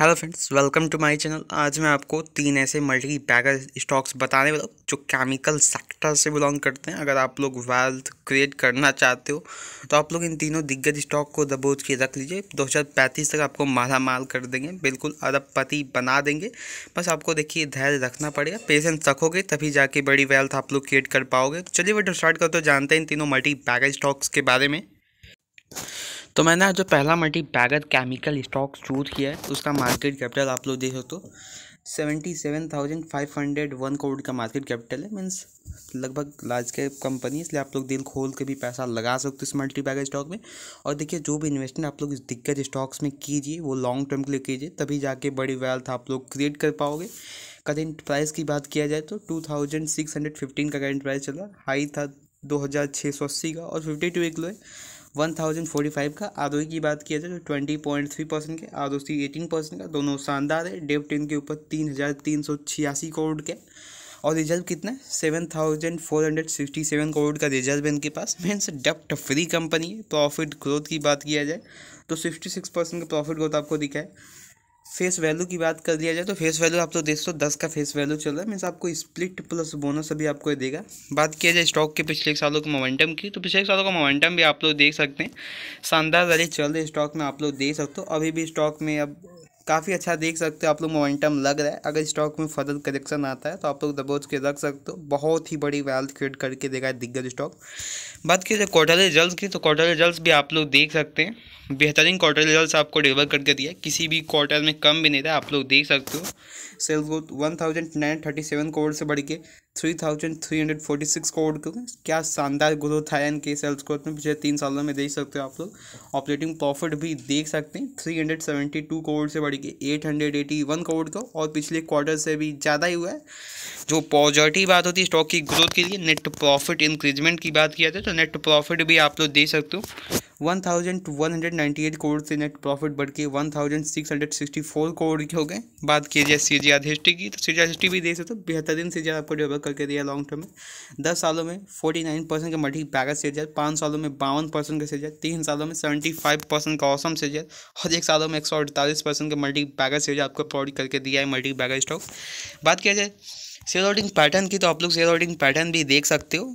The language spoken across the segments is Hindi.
hello friends welcome to my channel आज मैं आपको तीन ऐसे मल्टी बैगर स्टॉक्स बताने वाला जो केमिकल सेक्टर से बिलोंग करते हैं अगर आप लोग वेल्थ क्रिएट करना चाहते हो तो आप लोग इन तीनों दिग्गज स्टॉक को दबोच के रख लीजिए पैंतीस तक आपको माला माल कर देंगे बिल्कुल अरबपति बना देंगे बस आपको देखिए धैर्य रखना पड़ेगा पेशेंस रखोगे तभी जाके बड़ी वेल्थ आप लोग क्रिएट कर पाओगे चलिए वीडियो स्टार्ट करते हो जानते हैं इन तीनों मल्टी बैगर स्टॉक्स के बारे में तो मैंने आज जो पहला multibagger chemical stock choose किया है उसका मार्केट कैपिटल आप लोग देख सकते हो seventy seven thousand five hundred one crore का मार्केट कैपिटल है मीन्स लगभग लार्ज कैप कंपनी इसलिए आप लोग दिल खोल के भी पैसा लगा सकते हो इस मल्टी बैगर स्टॉक में और देखिए जो भी इन्वेस्टमेंट आप लोग इस दिग्गज स्टॉक्स में कीजिए वो लॉन्ग टर्म के लिए कीजिए तभी जाके बड़ी वेल्थ आप लोग क्रिएट कर पाओगे करेंट प्राइस की बात किया जाए तो two thousand six hundred fifteen का करेंट प्राइस चला हाई था दो हज़ार छः सौ अस्सी का और फिफ्टी टू एक लो है वन थाउजेंड फोर्टी फाइव का आदोई की बात किया जाए तो ट्वेंटी पॉइंट थ्री परसेंट के आदोसी एटीन परसेंट का दोनों शानदार है डेव टेन के ऊपर तीन हज़ार तीन सौ छियासी करोड़ के और रिजर्व कितना है seven thousand four hundred sixty seven crore का रिजर्व है इनके पास मीन्स डेप्ट फ्री कंपनी है प्रॉफिट ग्रोथ की बात किया जाए तो सिक्सटी सिक्स परसेंट का प्रॉफिट ग्रोथ आपको दिखा है फेस वैल्यू की बात कर लिया जाए तो फेस वैल्यू आप तो देख सौ दस का फेस वैल्यू चल रहा है मीन्स आपको स्प्लिट प्लस बोनस अभी आपको देगा बात किया जाए स्टॉक के पिछले एक सालों के मोमेंटम की तो पिछले एक सालों का मोमेंटम भी आप लोग देख सकते हैं शानदार वाले चल रही स्टॉक में आप लोग देख सकते हो अभी भी स्टॉक में अब काफ़ी अच्छा देख सकते हो आप लोग मोमेंटम लग रहा है अगर स्टॉक में फर्दर करेक्शन आता है तो आप लोग दबोच के रख सकते हो बहुत ही बड़ी वेल्थ क्रिएट करके देगा दिग्गज स्टॉक बात की जाए क्वार्टरली रिजल्ट की तो क्वार्टरली रिजल्ट भी आप लोग देख सकते हैं बेहतरीन क्वार्टर रिजल्ट आपको डिलीवर करके दिया किसी भी क्वार्टर में कम भी नहीं था आप लोग देख सकते हो sales growth one thousand nine thirty seven crore से बढ़ के three thousand three hundred forty six crore के क्या शानदार ग्रोथ है इनके सेल्स ग्रोथ में पिछले तीन सालों में देख सकते हो आप लोग ऑपरेटिंग प्रॉफिट भी देख सकते हैं three hundred seventy two crore से बढ़ कि वन करोड़ को और पिछले क्वार्टर से भी ज़्यादा ही हुआ है जो पॉजिटिव बात होती है स्टॉक की ग्रोथ के लिए नेट प्रॉफिट इंक्रीजमेंट की बात किया जाए तो नेट प्रॉफिट भी आप लोग दे सकते हो 1,198 करोड़ से नेट प्रॉफिट बढ़ के 1,664 करोड़ के हो गए बात की जाए सी जी आर हिस्ट्री की तो सी जी आर हिस्ट्री भी देख सकते हो बेहतरीन सी जी आपको डेवलप करके दिया लॉन्ग टर्म में दस सालों में 49 परसेंट का मल्टी पैकेज सी जी पाँच सालों में बावन परसेंट का सी जी तीन सालों में 75 परसेंट का औसम सी जी और एक सालों में एक सौ अड़तालीस परसेंट का मल्टी पैकेज सी जी आपको प्रोवाइड करके दिया है मल्टी पैकेज स्टॉक बात किया जाए सेल ऑर्डिंग पैटर्न की तो आप लोग सेल ऑर्डिंग पैटर्न भी देख सकते हो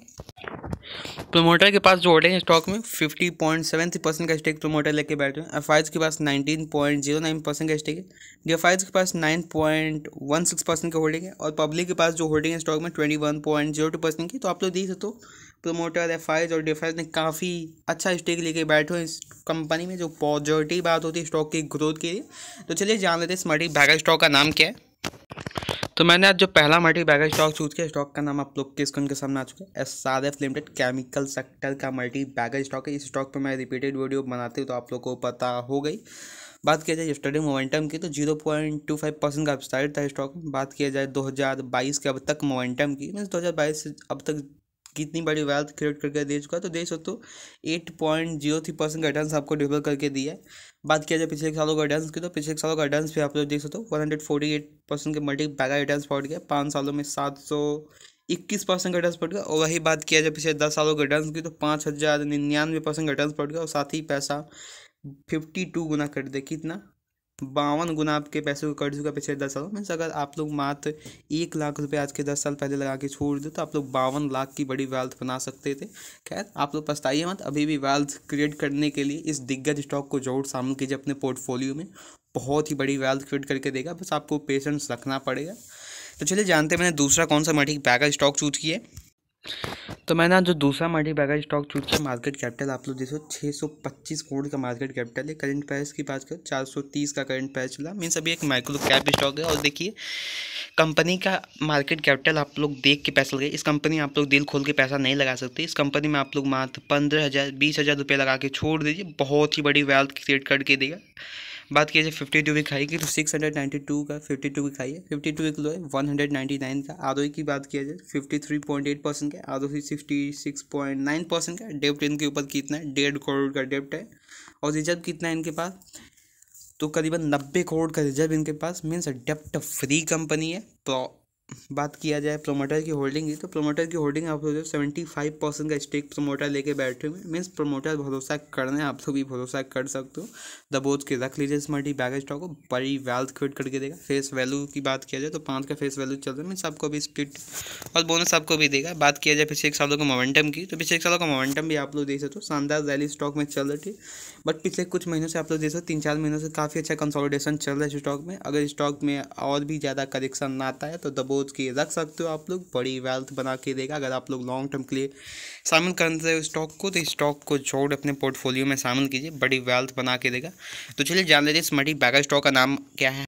प्रोमोटर के पास जो होल्डिंग है स्टॉक में fifty point seven three percent का स्टेक प्रोमोटर लेके बैठे हैं एफ के पास nineteen point zero nine percent का स्टेक है डी एफ के पास nine point one six percent का होल्डिंग है और पब्लिक के पास जो होल्डिंग है स्टॉक में twenty one point zero two percent की तो आप लोग देख सकते हो प्रोमोटर एफ और डी ने काफ़ी अच्छा स्टेक लेके बैठे हो इस कंपनी में जो पॉजिटिव बात होती है स्टॉक की ग्रोथ के लिए तो चलिए जान लेते हैं स्मार्टी भैगा स्टॉक का नाम क्या है तो मैंने आज जो पहला मल्टी बैगर स्टॉक चूज किया स्टॉक का नाम आप लोग के स्क्रीन के सामने आ चुका है S F limited chemical sector का मल्टी बैगर स्टॉक है इस स्टॉक पे मैं रिपीटेड वीडियो बनाती हूँ तो आप लोग को पता हो गई बात किया जाए स्टडी मोमेंटम की तो zero point two five percent का अपसाइड था स्टॉक में बात किया जाए दो हज़ार बाईस के अब तक मोमेंटम की मीन बाईस से अब तक कितनी बड़ी वेल्थ क्रिएट करके दे चुका है तो देख सकते हो eight point zero three percent का रिटर्न आपको डिवेल करके दिया है बात किया जाए पिछले एक सालों का रिटर्न की तो पिछले एक सालों का रिटर्न भी आप लोग देख सकते हो one hundred forty eight percent के मल्टी बैगा रिटर्न पहुँच गया पाँच सालों में सात सौ इक्कीस परसेंट का रिटर्न पड़ गया और वही बात किया जाए पिछले दस सालों के रिटर्न की तो पाँच हज़ार निन्यानवे परसेंट का रिटर्न पड़ गया और साथ ही पैसा फिफ्टी टू गुना कर दे कितना बावन गुना आपके पैसे को कट चुका पिछले दस सालों में अगर आप लोग मात्र एक लाख रुपए आज के दस साल पहले लगा के छोड़ दो तो आप लोग बावन लाख की बड़ी वेल्थ बना सकते थे खैर आप लोग पछताइए मत अभी भी वेल्थ क्रिएट करने के लिए इस दिग्गज स्टॉक को जरूर शामिल कीजिए अपने पोर्टफोलियो में बहुत ही बड़ी वेल्थ क्रिएट करके देगा बस आपको पेशेंस रखना पड़ेगा तो चलिए जानते हैं मैंने दूसरा कौन सा मैटिक पैकर स्टॉक चूज किया तो मैंने जो दूसरा मल्टी बैगर स्टॉक चूज किया मार्केट कैपिटल आप लोग देखो छः सौ पच्चीस करोड़ का मार्केट कैपिटल है करंट प्राइस की बात करें चार सौ तीस का करंट प्राइस चला मीन्स अभी एक माइक्रो कैप स्टॉक है और देखिए कंपनी का मार्केट कैपिटल आप लोग देख के पैसा लगे इस कंपनी में आप लोग दिल खोल के पैसा नहीं लगा सकते इस कंपनी में आप लोग मात्र पंद्रह हज़ार बीस हज़ार रुपये लगा के छोड़ दीजिए बहुत ही बड़ी वेल्थ क्रिएट करके देगा बात कीजिए फिफ्टी टू की खाई की तो सिक्स हंड्रेड नाइन्टी टू का फिफ्टी टू की खाई है फिफ्टी टू किलो है वन हंड्रेड नाइन्टी नाइन का आर की बात किया जाए fifty three point eight percent का R O sixty six point nine percent का डेप्ट इनके ऊपर कितना है डेढ़ करोड़ का डेप्ट है और रिजर्व कितना है इनके पास तो करीबन नब्बे करोड़ का रिजर्व इनके पास मीन्स डेप्ट फ्री कंपनी है तो बात किया जाए प्रोमोटर की होल्डिंग की तो प्रोमोटर की होल्डिंग आप लोग सेवेंटी फाइव परसेंट का स्टेक प्रोमोटर लेके बैठे हुए मीन्स प्रोमोटर भरोसा करने आप लोग भी भरोसा कर सकते हो दबोच के रख लीजिए इस मल्टी बैग स्टॉक को बड़ी वेल्थ क्रिएट करके देगा फेस वैल्यू की बात किया जाए तो पाँच का फेस वैल्यू चल रहा है मीन्स आपको भी स्प्लिट और बोनस आपको भी देगा बात किया जाए पिछले एक सालों के मोमेंटम की तो पिछले एक सालों का मोमेंटम भी आप लोग देख सकते हो शानदार रैली स्टॉक में चल रही थी बट पिछले कुछ महीनों से आप लोग देख सकते हो तीन चार महीनों से काफ़ी अच्छा कंसोलिडेशन चल रहा है स्टॉक में अगर स्टॉक में और भी ज़्यादा करेक्शन ना आता है तो दबोच डिस्पोज किए रख सकते हो आप लोग बड़ी वेल्थ बना के देगा अगर आप लोग लॉन्ग टर्म के लिए शामिल कर रहे हो स्टॉक को तो स्टॉक को छोड़ अपने पोर्टफोलियो में शामिल कीजिए बड़ी वेल्थ बना के देगा तो चलिए जान लेते इस बैगर स्टॉक का नाम क्या है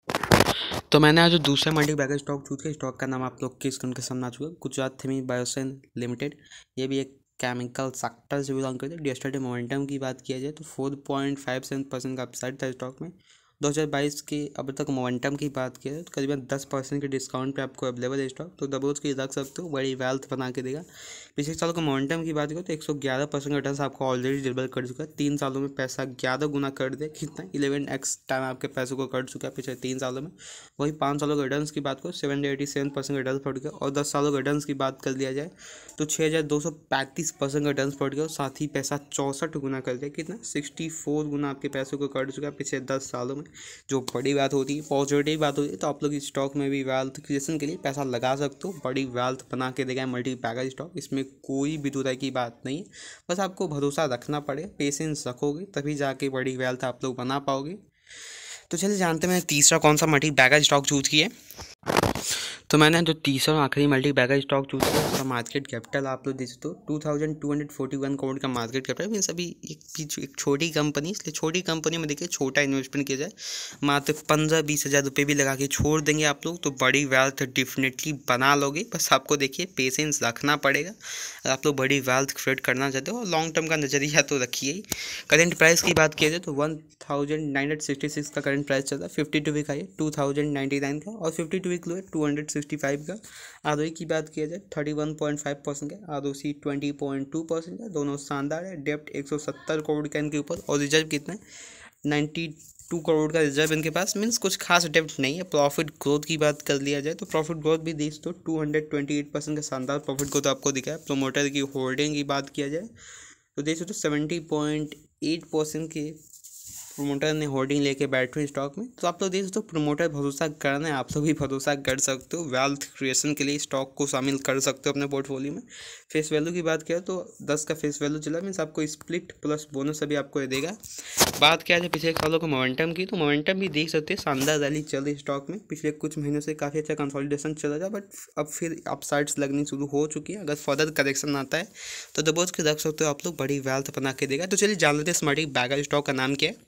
तो मैंने आज दूसरे दूसरा मल्टी बैगर स्टॉक चूज किया स्टॉक का नाम आप लोग किस उनके सामने आ चुका गुजरात थेमी बायोसेन लिमिटेड ये भी एक केमिकल सेक्टर से बिलोंग करते हैं डेस्टर्डे मोमेंटम की बात किया जाए तो four point five seven percent का अपसाइड था स्टॉक में 2022 की अब तक मोमेंटम की बात की है तो करीबन 10 परसेंट के डिस्काउंट पे आपको अवेलेबल है स्टॉक तो दबोच की रख सकते हो बड़ी वेल्थ बना के देगा पिछले साल का मोमेंटम की बात करो तो 111 परसेंट का रिटर्न आपको ऑलरेडी डिलीवर कर चुका है तीन सालों में पैसा ग्यारह गुना कर दे कितना इलेवन एक्स टाइम आपके पैसों को कर चुका है पिछले तीन सालों में वही पाँच सालों के रिटर्न की बात करो seven eighty seven percent return फट गया और दस सालों के रिटर्न की बात कर लिया जाए तो छः हज़ार दो सौ पैंतीस परसेंट का रिटर्न फट गया और साथ ही पैसा चौंसठ गुना कर दिया कितना सिक्सटी फोर गुना आपके पैसों को कर चुका है पिछले दस सालों में जो बड़ी बात होती है पॉजिटिव बात होती है तो आप लोग स्टॉक में भी वेल्थ क्रिएशन के लिए पैसा लगा सकते हो बड़ी वेल्थ बना के देगा मल्टी पैकेज स्टॉक इसमें कोई भी दुराई की बात नहीं है बस आपको भरोसा रखना पड़े पेशेंस रखोगे तभी जाके बड़ी वेल्थ आप लोग बना पाओगे तो चलिए जानते हैं तीसरा कौन सा मल्टी पैकेज स्टॉक चूज किया तो मैंने जो तीसरा और आखिरी मल्टी बैगर स्टॉक चूज किया उसका मार्केट कैपिटल आप लोग देख सकते हो two thousand two hundred forty one crore का मार्केट कैपिटल मीन सभी एक एक छोटी कंपनी इसलिए छोटी कंपनी में देखिए छोटा इन्वेस्टमेंट किया जाए मात्र पंद्रह बीस हज़ार रुपये भी लगा के छोड़ देंगे आप लोग तो बड़ी वेल्थ डेफिनेटली बना लोगे बस आपको देखिए पेशेंस रखना पड़ेगा अगर आप लोग बड़ी वेल्थ क्रिएट करना चाहते हो लॉन्ग टर्म का नज़रिया तो रखिए ही करेंट प्राइस की बात किया जाए तो one thousand nine hundred sixty six का करेंट प्राइस चल रहा है fifty two week high two thousand ninety nine का और फिफ्टी टू वीक लो है टू हंड्रेड सिक्सटी फाइव का आर की बात किया जाए thirty one point five percent का R O C twenty point two percent का दोनों शानदार है डेप्ट एक सौ सत्तर करोड़ का इनके ऊपर और रिजर्व कितना है नाइन्टी टू करोड़ का रिजर्व इनके पास मीन्स कुछ खास डेप्ट नहीं है प्रॉफिट ग्रोथ की बात कर लिया जाए तो प्रॉफिट ग्रोथ भी देख तो two hundred twenty eight percent का शानदार प्रॉफिट ग्रोथ आपको दिखा है प्रोमोटर की होल्डिंग की बात किया जाए तो देख तो सेवेंटी पॉइंट एट परसेंट के प्रोमोटर ने होल्डिंग लेके बैठे हुए स्टॉक में तो आप लोग देख सकते हो प्रोमोटर भरोसा करना है आप लोग भी भरोसा कर सकते हो वेल्थ क्रिएशन के लिए स्टॉक को शामिल कर सकते हो अपने पोर्टफोलियो में फेस वैल्यू की बात करें तो दस का फेस वैल्यू चला मीन्स आपको स्प्लिट प्लस बोनस अभी आपको देगा बात किया जाए पिछले सालों को मोमेंटम की तो मोमेंटम भी देख सकते हैं शानदार रैली चल रही स्टॉक में पिछले कुछ महीनों से काफ़ी अच्छा कंसोलिडेशन चल रहा बट अब फिर साइड्स लगनी शुरू हो चुकी है अगर फर्दर करेक्शन आता है तो दबोच के रख सकते हो आप लोग बड़ी वेल्थ बना के देगा तो चलिए जान लेते हैं स्मार्टिक बैगर स्टॉक का नाम क्या है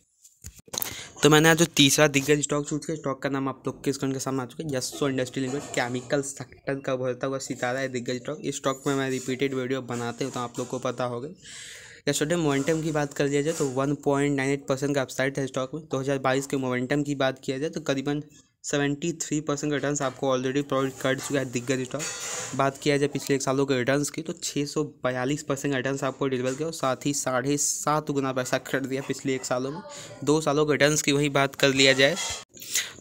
तो मैंने आज जो तीसरा दिग्गज स्टॉक चूज किया स्टॉक का नाम आप लोग के स्क्रीन के सामने आ चुका है Yasho industry limited chemical sector का बोलता हुआ सितारा है दिग्गज स्टॉक इस स्टॉक में मैं रिपीटेड वीडियो बनाते हूँ तो आप लोग को पता होगा यस्टरडे मोमेंटम की बात कर लिया जाए तो एट परसेंट का अपसाइड है स्टॉक में बाईस के मोमेंटम की बात किया जाए तो करीबन सेवेंटी थ्री परसेंट रिटर्न आपको ऑलरेडी प्रोवाइड कर चुका है दिग्गज स्टॉक बात किया जाए पिछले एक सालों के रिटर्न की तो छः सौ बयालीस परसेंट रिटर्न आपको डिलीवर किया और साथ ही साढ़े सात गुना पैसा कर दिया पिछले एक सालों में दो सालों के रिटर्न की वही बात कर लिया जाए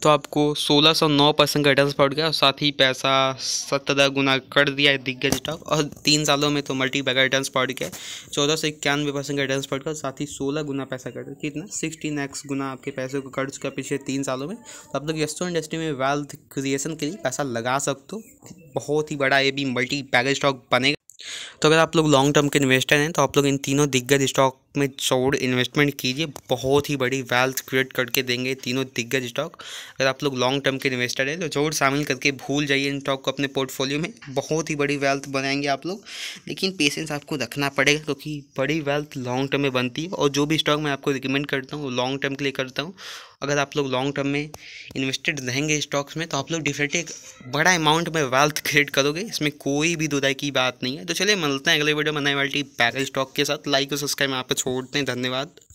तो आपको सोलह सौ नौ परसेंट का रिटर्न पड़ गया और साथ ही पैसा सत्रह गुना कर दिया है दिग्गज स्टॉक और तीन सालों में तो मल्टी बैगर रिटर्न पड़ गया चौदह सौ इक्यानवे परसेंट का रिटर्न पड़ गया साथ ही सोलह गुना पैसा कट कितना सिक्सटीन एक्स गुना आपके पैसे को कट चुका पिछले तीन सालों में तो आप लोग यस्टो इंडस्ट्री में वेल्थ क्रिएशन के लिए पैसा लगा सकते हो बहुत ही बड़ा ये भी मल्टी बैगर स्टॉक बनेगा तो अगर आप लोग लॉन्ग टर्म के इन्वेस्टर हैं तो आप लोग इन तीनों दिग्गज स्टॉक में चौड़ इन्वेस्टमेंट कीजिए बहुत ही बड़ी वेल्थ क्रिएट करके देंगे तीनों दिग्गज स्टॉक अगर आप लोग लॉन्ग टर्म के इन्वेस्टर हैं तो जोड़ शामिल करके भूल जाइए इन स्टॉक को अपने पोर्टफोलियो में बहुत ही बड़ी वेल्थ बनाएंगे आप लोग लेकिन पेशेंस आपको रखना पड़ेगा क्योंकि बड़ी वेल्थ लॉन्ग टर्म में बनती है और जो भी स्टॉक मैं आपको रिकमेंड करता हूँ वो लॉन्ग टर्म के लिए करता हूँ अगर आप लोग लॉन्ग टर्म में इन्वेस्टेड रहेंगे स्टॉक्स में तो आप लोग डिफरेंटली एक बड़ा अमाउंट में वेल्थ क्रिएट करोगे इसमें कोई भी दुदाई की बात नहीं है तो चलिए मिलते हैं अगले वीडियो में नए वाली पैरल स्टॉक के साथ लाइक और सब्सक्राइब आप छोड़ते हैं धन्यवाद